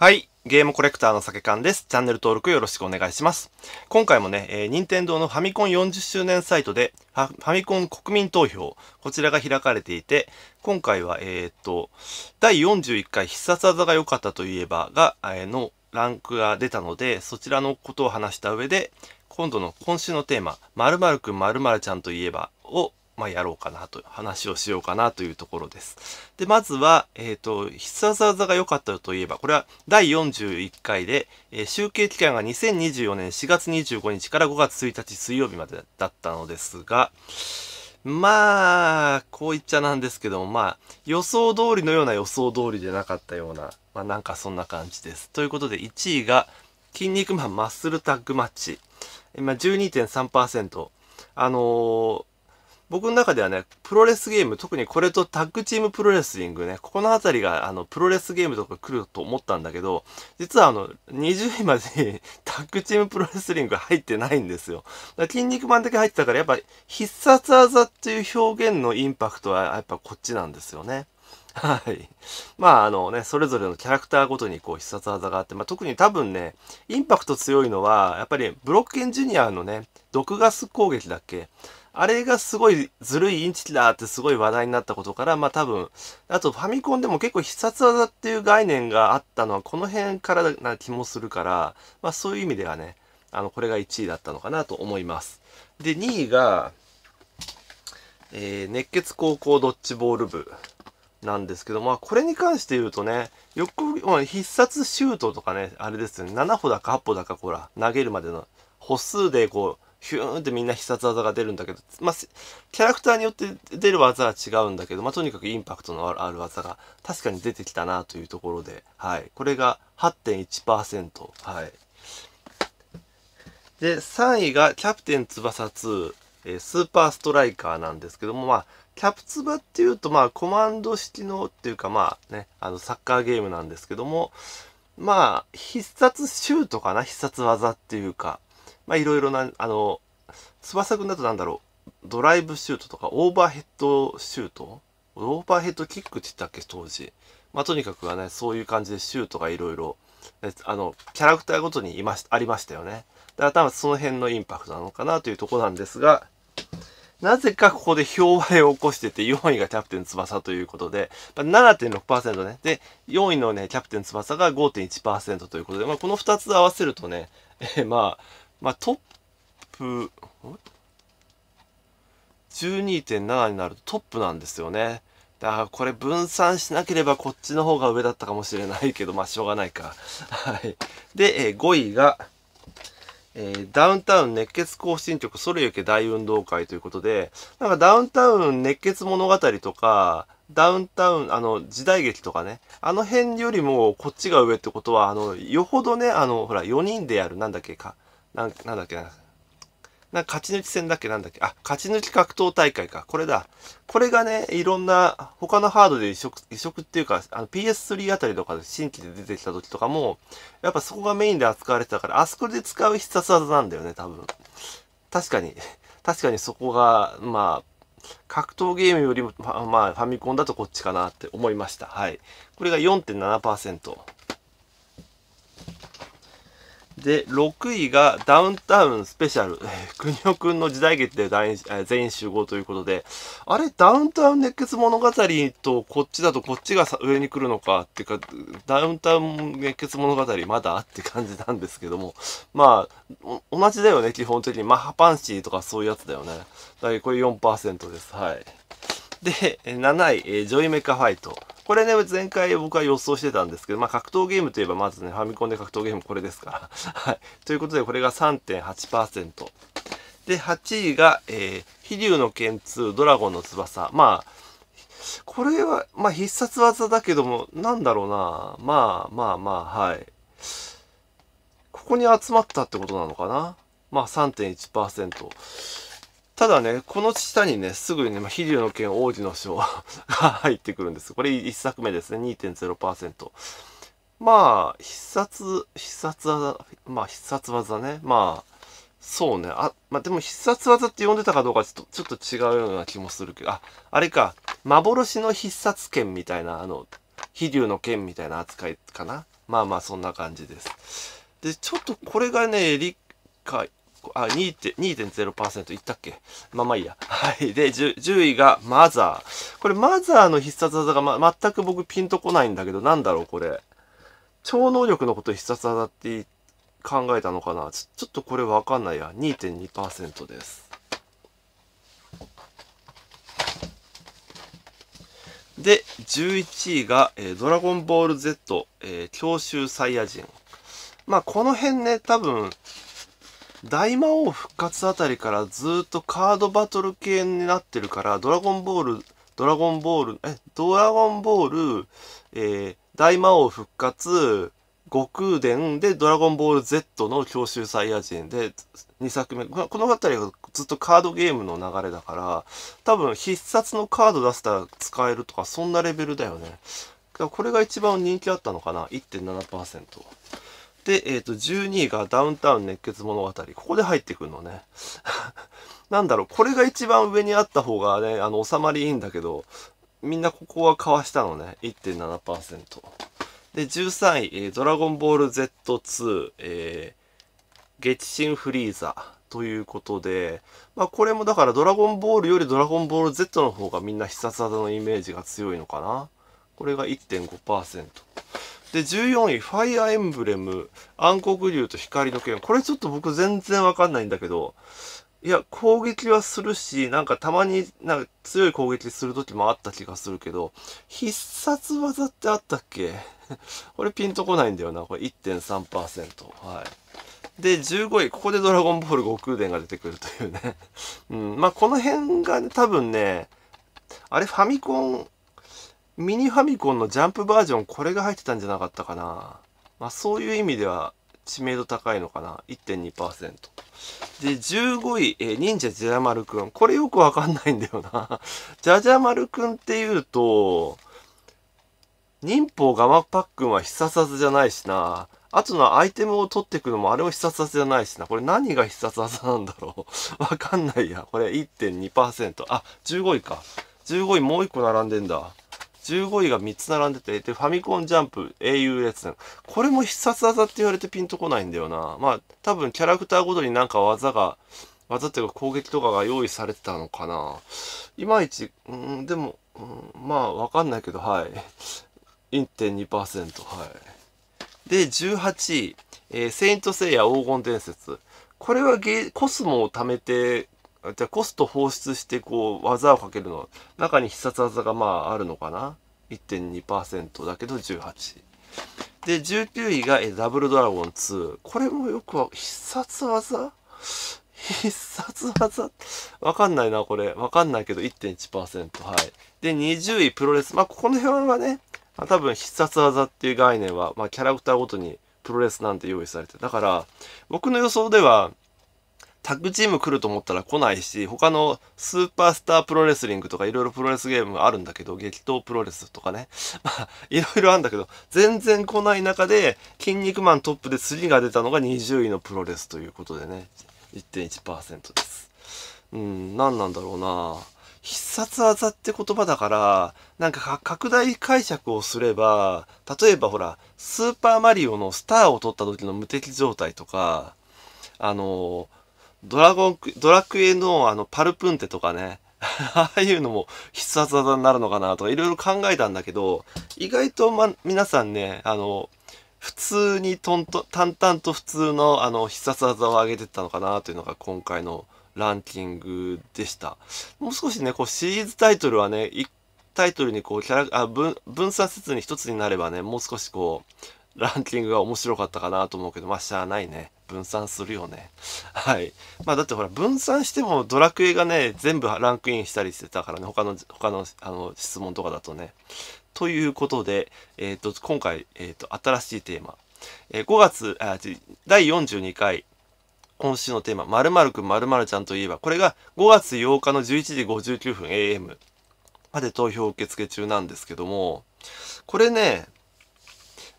はい。ゲームコレクターの酒缶です。チャンネル登録よろしくお願いします。今回もね、えー、任天堂のファミコン40周年サイトで、ファミコン国民投票、こちらが開かれていて、今回は、えー、っと、第41回必殺技が良かったといえばが、えー、のランクが出たので、そちらのことを話した上で、今度の今週のテーマ、〇〇くん〇〇ちゃんといえばを、まあ、やろうかなと、話をしようかなというところです。で、まずは、えっ、ー、と、必殺技が良かったといえば、これは第41回で、えー、集計期間が2024年4月25日から5月1日水曜日までだったのですが、まあ、こういっちゃなんですけども、まあ、予想通りのような予想通りでなかったような、まあなんかそんな感じです。ということで、1位が、筋肉マンマッスルタッグマッチ。まあ、12.3%。あのー、僕の中ではね、プロレスゲーム、特にこれとタッグチームプロレスリングね、ここの辺りが、あの、プロレスゲームとか来ると思ったんだけど、実はあの、20位までに タッグチームプロレスリング入ってないんですよ。だ筋肉マンだけ入ってたから、やっぱ必殺技っていう表現のインパクトはやっぱこっちなんですよね。はい。まあ、あのね、それぞれのキャラクターごとにこう必殺技があって、まあ、特に多分ね、インパクト強いのは、やっぱりブロッケンジュニアのね、毒ガス攻撃だっけあれがすごいずるいインチキだってすごい話題になったことから、まあ多分、あとファミコンでも結構必殺技っていう概念があったのはこの辺からな気もするから、まあそういう意味ではね、あの、これが1位だったのかなと思います。で、2位が、えー、熱血高校ドッジボール部なんですけど、まあこれに関して言うとね、よく、まあ、必殺シュートとかね、あれですよね、7歩だか8歩だか、ほら、投げるまでの歩数でこう、ヒューンってみんな必殺技が出るんだけど、まあ、キャラクターによって出る技は違うんだけど、まあ、とにかくインパクトのある技が確かに出てきたなというところで、はい。これが8.1%。はい。で、3位がキャプテン翼2、えー、スーパーストライカーなんですけども、まあ、キャプツバっていうと、まあ、コマンド式のっていうか、まあね、あの、サッカーゲームなんですけども、まあ、必殺シュートかな必殺技っていうか、まあいろいろな、あの、翼くんだとなんだろう、ドライブシュートとか、オーバーヘッドシュートオーバーヘッドキックって言ったっけ、当時。まあとにかくはね、そういう感じでシュートがいろいろ、あの、キャラクターごとにいましありましたよね。だから多分その辺のインパクトなのかなというとこなんですが、なぜかここで評判を起こしてて、4位がキャプテン翼ということで、7.6%ね。で、4位のね、キャプテン翼が5.1%ということで、まあ、この2つ合わせるとね、えー、まあ、まあトップ12.7になるとトップなんですよねだからこれ分散しなければこっちの方が上だったかもしれないけどまあしょうがないかはいで、えー、5位が、えー、ダウンタウン熱血行進曲ソれゆけ大運動会ということでなんかダウンタウン熱血物語とかダウンタウン、あの、時代劇とかね、あの辺よりもこっちが上ってことは、あの、よほどね、あの、ほら、4人でやる、なんだっけか、なんなんだっけななんか勝ち抜き戦だっけなんだっけあ、勝ち抜き格闘大会か。これだ。これがね、いろんな他のハードで移植、移植っていうか、あの PS3 あたりとかで新規で出てきた時とかも、やっぱそこがメインで扱われてたから、あそこで使う必殺技なんだよね、多分。確かに、確かにそこが、まあ、格闘ゲームよりも、まあ、ファミコンだとこっちかなって思いました。はい。これが4.7%。で、6位がダウンタウンスペシャル。え、国おくんの時代劇で全員集合ということで、あれ、ダウンタウン熱血物語とこっちだとこっちが上に来るのかっていうか、ダウンタウン熱血物語まだって感じなんですけども、まあ、同じだよね、基本的に。マッハパンシーとかそういうやつだよね。だこれ4%です。はい。で、7位、ジョイメカファイト。これね、前回僕は予想してたんですけど、まあ、格闘ゲームといえばまずね、ファミコンで格闘ゲームこれですから。はい。ということで、これが3.8%。で、8位が、えー、飛竜の剣2、ドラゴンの翼。まあ、これは、まあ、必殺技だけども、なんだろうな。まあ、まあ、まあ、はい。ここに集まったってことなのかな。まあ、3.1%。ただね、この下にね、すぐにね、飛竜の剣王子の章 が入ってくるんです。これ1作目ですね、2.0%。まあ、必殺、必殺技、まあ、必殺技ね。まあ、そうね。あ、まあ、でも必殺技って呼んでたかどうかちょっと、ちょっと違うような気もするけど、あ、あれか、幻の必殺剣みたいな、あの、飛竜の剣みたいな扱いかな。まあまあ、そんな感じです。で、ちょっとこれがね、理解、あ、2.0%いったっけまあまあいいや。はい。で10、位がマザー。これマザーの必殺技が、ま、全く僕ピンとこないんだけど、なんだろうこれ。超能力のこと必殺技って考えたのかなちょっとこれわかんないや。2.2%です。で、11位が、えー、ドラゴンボール Z、えー、強襲サイヤ人。まあ、この辺ね、多分、大魔王復活あたりからずっとカードバトル系になってるから、ドラゴンボール、ドラゴンボール、え、ドラゴンボール、えー、大魔王復活、悟空伝でドラゴンボール Z の教習サイヤ人で2作目。この辺りがずっとカードゲームの流れだから、多分必殺のカード出せたら使えるとか、そんなレベルだよね。これが一番人気あったのかな ?1.7%。で、えっ、ー、と、12位がダウンタウン熱血物語。ここで入ってくるのね。なんだろう、これが一番上にあった方がね、あの、収まりいいんだけど、みんなここはかわしたのね。1.7%。で、13位、えー、ドラゴンボール Z2、えー、月神フリーザということで、まあこれもだからドラゴンボールよりドラゴンボール Z の方がみんな必殺技のイメージが強いのかな。これが1.5%。で14位「ファイアーエンブレム」「暗黒竜と光の剣」これちょっと僕全然わかんないんだけどいや攻撃はするしなんかたまになんか強い攻撃する時もあった気がするけど必殺技ってあったっけ これピンとこないんだよなこれ1.3%はいで15位ここで「ドラゴンボール悟空伝」が出てくるというねうんまあこの辺がね多分ねあれファミコンミニファミコンのジャンプバージョンこれが入ってたんじゃなかったかな。まあそういう意味では知名度高いのかな。1.2%。で、15位、えー、忍者ジャジャ丸くん。これよくわかんないんだよな。ジャジャ丸くんっていうと、忍法ガマパックンは必殺技じゃないしな。あとのアイテムを取っていくのもあれも必殺技じゃないしな。これ何が必殺技なんだろう。わかんないや。これ1.2%。あ、15位か。15位もう1個並んでんだ。15位が3つ並んでて、で、ファミコンジャンプ、英雄列伝。これも必殺技って言われてピンとこないんだよな。まあ、多分キャラクターごとになんか技が、技っていうか攻撃とかが用意されてたのかな。いまいち、うん、でも、うん、まあ、わかんないけど、はい。1.2%、はい。で、18位、えー、セイントセイヤ黄金伝説。これはゲコスモを貯めてじゃあコスト放出してこう技をかけるの中に必殺技がまああるのかな1.2%だけど18で19位がダブルドラゴン2これもよくは必殺技必殺技わかんないなこれわかんないけど1.1%はいで20位プロレスまあこの辺はね、まあ、多分必殺技っていう概念は、まあ、キャラクターごとにプロレスなんて用意されてだから僕の予想ではタッグチーム来ると思ったら来ないし、他のスーパースタープロレスリングとかいろいろプロレスゲームがあるんだけど、激闘プロレスとかね。まあ、いろいろあるんだけど、全然来ない中で、筋肉マントップで次が出たのが20位のプロレスということでね、1.1%です。うん、何なんだろうな必殺技って言葉だから、なんか拡大解釈をすれば、例えばほら、スーパーマリオのスターを取った時の無敵状態とか、あのードラゴンク、ドラクエのあの、パルプンテとかね、ああいうのも必殺技になるのかなとかいろいろ考えたんだけど、意外とま、皆さんね、あの、普通にとんと、淡々と普通のあの、必殺技を上げてったのかなというのが今回のランキングでした。もう少しね、こうシリーズタイトルはね、タイトルにこうキャラ、あ、分、分散せずに一つになればね、もう少しこう、ランキングが面白かったかなと思うけど、まあ、しゃあないね。分散するよね。はい。まあだってほら、分散してもドラクエがね、全部ランクインしたりしてたからね、他の、他の、あの、質問とかだとね。ということで、えっ、ー、と、今回、えっ、ー、と、新しいテーマ。えー、5月、あ、第42回、今週のテーマ、〇〇くん〇〇ちゃんといえば、これが5月8日の11時59分 AM まで投票受付中なんですけども、これね、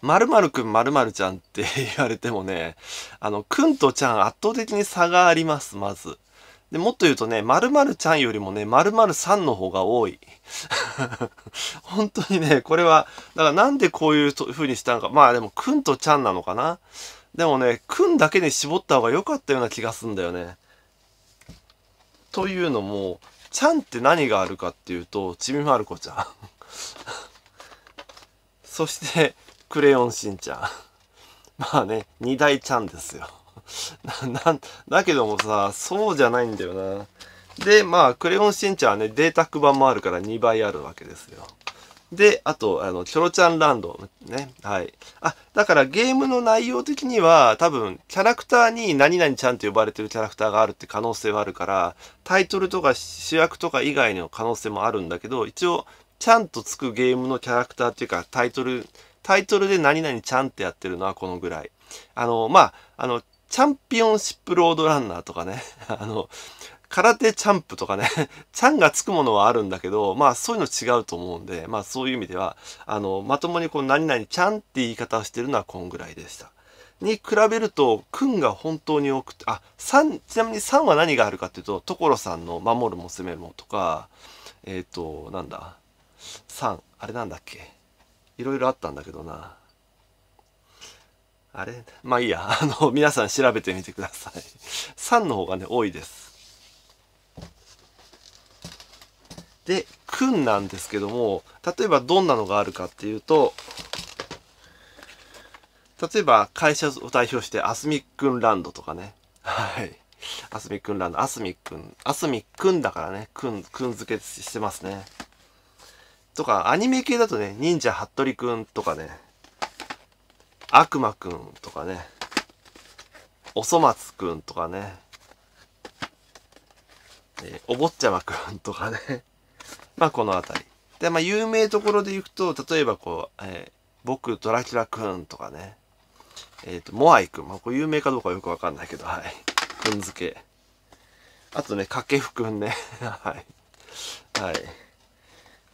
〇〇くん〇〇ちゃんって 言われてもね、あの、くんとちゃん圧倒的に差があります、まず。で、もっと言うとね、〇〇ちゃんよりもね、〇〇さんの方が多い。本当にね、これは、だからなんでこういう風にしたのか。まあでも、くんとちゃんなのかな。でもね、くんだけに絞った方が良かったような気がすんだよね。というのも、ちゃんって何があるかっていうと、ちびまる子ちゃん。そして、クレヨンしんちゃん。まあね、二大ちゃんですよ。な、な、だけどもさ、そうじゃないんだよな。で、まあ、クレヨンしんちゃんはね、データ版もあるから2倍あるわけですよ。で、あと、あの、キョロちゃんランドね。はい。あ、だからゲームの内容的には、多分、キャラクターに何々ちゃんと呼ばれてるキャラクターがあるって可能性はあるから、タイトルとか主役とか以外の可能性もあるんだけど、一応、ちゃんとつくゲームのキャラクターっていうか、タイトルタイトルで何々ちゃんってやってるのはこのぐらい。あの、まあ、あの、チャンピオンシップロードランナーとかね、あの、空手チャンプとかね、ちゃんがつくものはあるんだけど、まあそういうの違うと思うんで、まあそういう意味では、あの、まともにこう何々ちゃんって言い方をしてるのはこんぐらいでした。に比べると、くんが本当に多くて、あ、三、ちなみに3は何があるかっていうと、所さんの守るも攻めもとか、えっ、ー、と、なんだ、3、あれなんだっけ、いろいろあったんだけどなあれまあいいや あの皆さん調べてみてください3 の方がね多いですで「君」なんですけども例えばどんなのがあるかっていうと例えば会社を代表して「あすみっくんランド」とかねはいあすみっくんランドあすみっくんあすみっくんだからねくん付けしてますねとか、アニメ系だとね、忍者ハットリくんとかね、悪魔くんとかね、おそ松くんとかね、えー、おっちゃまくんとかね まあこの辺り。で、まあ有名ところで行くと、例えばこう、えー、僕ドラキュラくんとかね、えっ、ー、と、モアイくん。まあこれ有名かどうかよくわかんないけど、はい。くん付け。あとね、掛布くんね。はい。はい。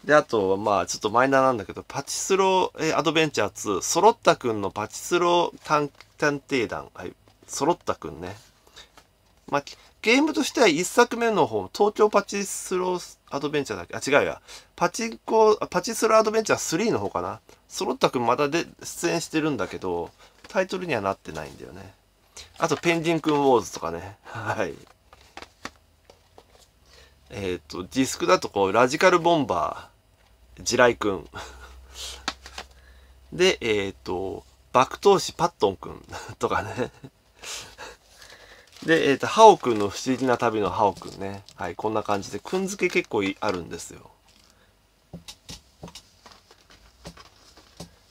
で、あと、まあ、ちょっとマイナーなんだけど、パチスロえアドベンチャー2、そろったくんのパチスロ探探偵団。はい。そろったくんね。まあ、ゲームとしては1作目の方、東京パチスロアドベンチャーだっけあ、違うや。パチコ、パチスロアドベンチャー3の方かな。そろったくんまだで出演してるんだけど、タイトルにはなってないんだよね。あと、ペンギンくんウォーズとかね。はい。えっ、ー、と、ディスクだとこう、ラジカルボンバー。地雷くん。で、えっ、ー、と、爆投士パットンくん とかねで、えっ、ー、と、ハオくんの不思議な旅のハオくんね。はい、こんな感じで、くん付け結構あるんですよ。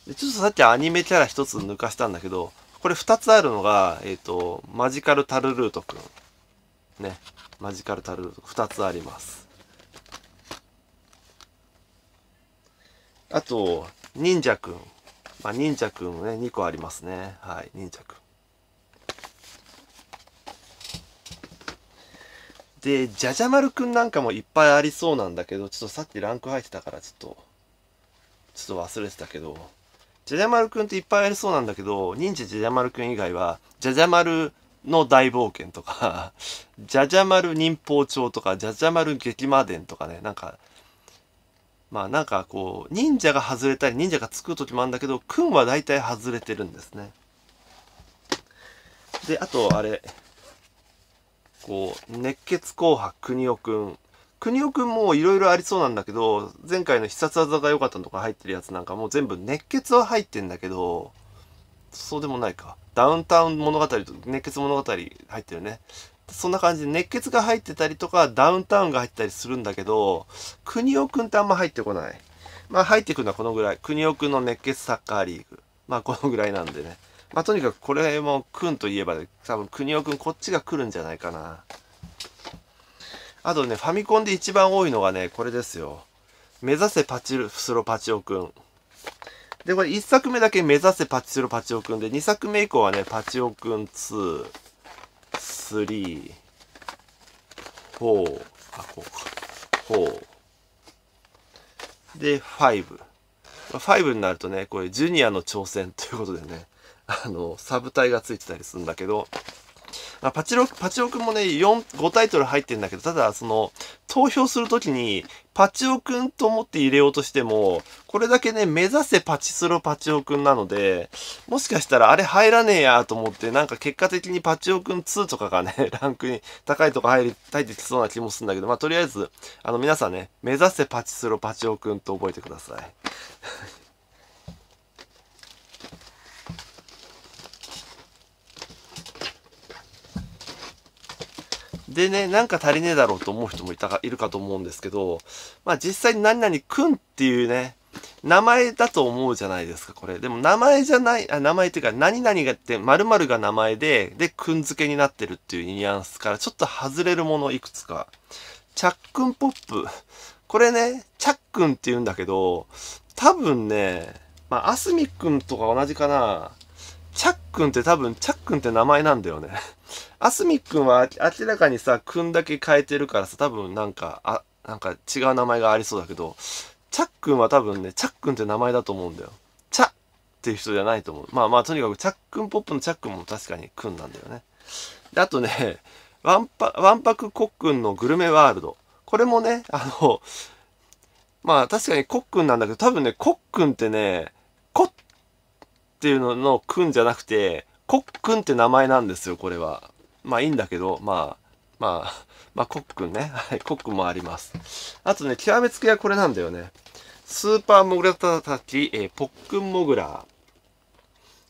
でちょっとさっきアニメキャラ一つ抜かしたんだけど、これ二つあるのが、えっ、ー、と、マジカルタルルートくん。ね。マジカルタルルート、二つあります。あと、忍者くん。まあ、忍者くんね、2個ありますね。はい、忍者くん。で、じゃじゃ丸くんなんかもいっぱいありそうなんだけど、ちょっとさっきランク入ってたから、ちょっと、ちょっと忘れてたけど、じゃじゃ丸くんっていっぱいありそうなんだけど、忍者じゃじゃ丸くん以外は、じゃじゃ丸の大冒険とか、じゃじゃ丸忍法帳とか、じゃじゃ丸激魔伝とかね、なんか、まあなんかこう忍者が外れたり忍者がつく時もあるんだけどんは大体外れてるんですね。であとあれこう熱血紅白邦夫くん邦夫くんもいろいろありそうなんだけど前回の必殺技が良かったのとか入ってるやつなんかもう全部熱血は入ってんだけどそうでもないかダウンタウン物語と熱血物語入ってるねそんな感じで熱血が入ってたりとかダウンタウンが入ったりするんだけど、国尾くんってあんま入ってこない。まあ入ってくるのはこのぐらい。国尾くんの熱血サッカーリーグ。まあこのぐらいなんでね。まあとにかくこれもくんといえば、ね、多分国尾くんこっちが来るんじゃないかな。あとね、ファミコンで一番多いのがね、これですよ。目指せパチルスロパチオくん。で、これ1作目だけ目指せパチスロパチオくんで、2作目以降はね、パチオくん2。3、4、あ、こうか。4。で、5。5になるとね、これジュニアの挑戦ということでね、あの、サブ隊がついてたりするんだけど、パチロク、パチロんもね、4、5タイトル入ってるんだけど、ただ、その、投票するときに、パチオくんと思って入れようとしても、これだけね、目指せパチスロパチオくんなので、もしかしたらあれ入らねえやと思って、なんか結果的にパチオくん2とかがね、ランクに高いとこ入り、入ってきそうな気もするんだけど、まあとりあえず、あの皆さんね、目指せパチスロパチオくんと覚えてください。でね、なんか足りねえだろうと思う人もいたか、いるかと思うんですけど、まあ実際に何々くんっていうね、名前だと思うじゃないですか、これ。でも名前じゃない、あ名前っていうか、何々がって、〇〇が名前で、で、くん付けになってるっていうニュアンスから、ちょっと外れるものいくつか。チャックンポップ。これね、チャックンって言うんだけど、多分ね、まあ、アスミくんとか同じかな。チャックンって多分、チャックンって名前なんだよね。あすみくんは明らかにさ、くんだけ変えてるからさ、多分なんか、あ、なんか違う名前がありそうだけど、チャックンは多分ね、チャックンって名前だと思うんだよ。チャっていう人じゃないと思う。まあまあ、とにかくチャックンポップのチャックンも確かにくんなんだよね。で、あとね、わんぱ、わんぱくコックンのグルメワールド。これもね、あの、まあ確かにコックンなんだけど、多分ね、コックンってね、コッっていうののくんじゃなくて、コックンって名前なんですよ、これは。まあいいんだけど、まあ、まあ、まあコックンね。はい、コックンもあります。あとね、極めつけはこれなんだよね。スーパーモグラたたき、えー、ポックンモグラ。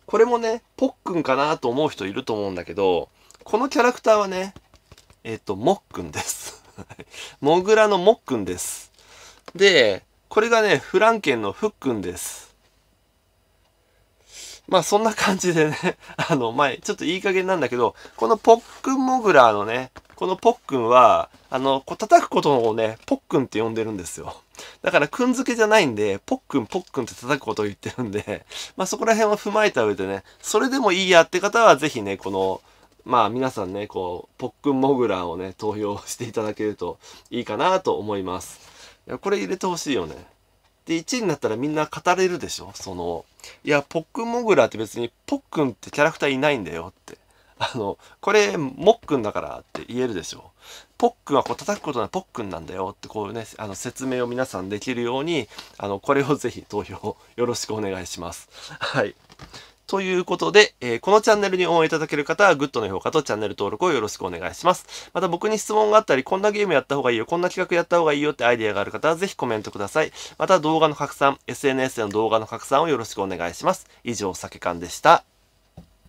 これもね、ポックンかなと思う人いると思うんだけど、このキャラクターはね、えっ、ー、と、モックンです。モグラのモックンです。で、これがね、フランケンのフックンです。まあそんな感じでね、あの前、ちょっといい加減なんだけど、このポックンモグラのね、このポックンは、あの、こう叩くことをね、ポックンって呼んでるんですよ。だから、くんづけじゃないんで、ポックンポックンって叩くことを言ってるんで、まあそこら辺を踏まえた上でね、それでもいいやって方はぜひね、この、まあ皆さんね、こう、ポックンモグラをね、投票していただけるといいかなと思います。いや、これ入れてほしいよね。で、1位になったらみんな語れるでしょその、いや、ポックンモグラって別にポックンってキャラクターいないんだよって。あの、これ、もっくんだからって言えるでしょポックンはこう叩くことないポックンなんだよってこうね、あの説明を皆さんできるように、あの、これをぜひ投票よろしくお願いします。はい。ということで、えー、このチャンネルに応援いただける方はグッドの評価とチャンネル登録をよろしくお願いします。また僕に質問があったり、こんなゲームやった方がいいよ、こんな企画やった方がいいよってアイデアがある方はぜひコメントください。また動画の拡散、SNS での動画の拡散をよろしくお願いします。以上、酒缶でした。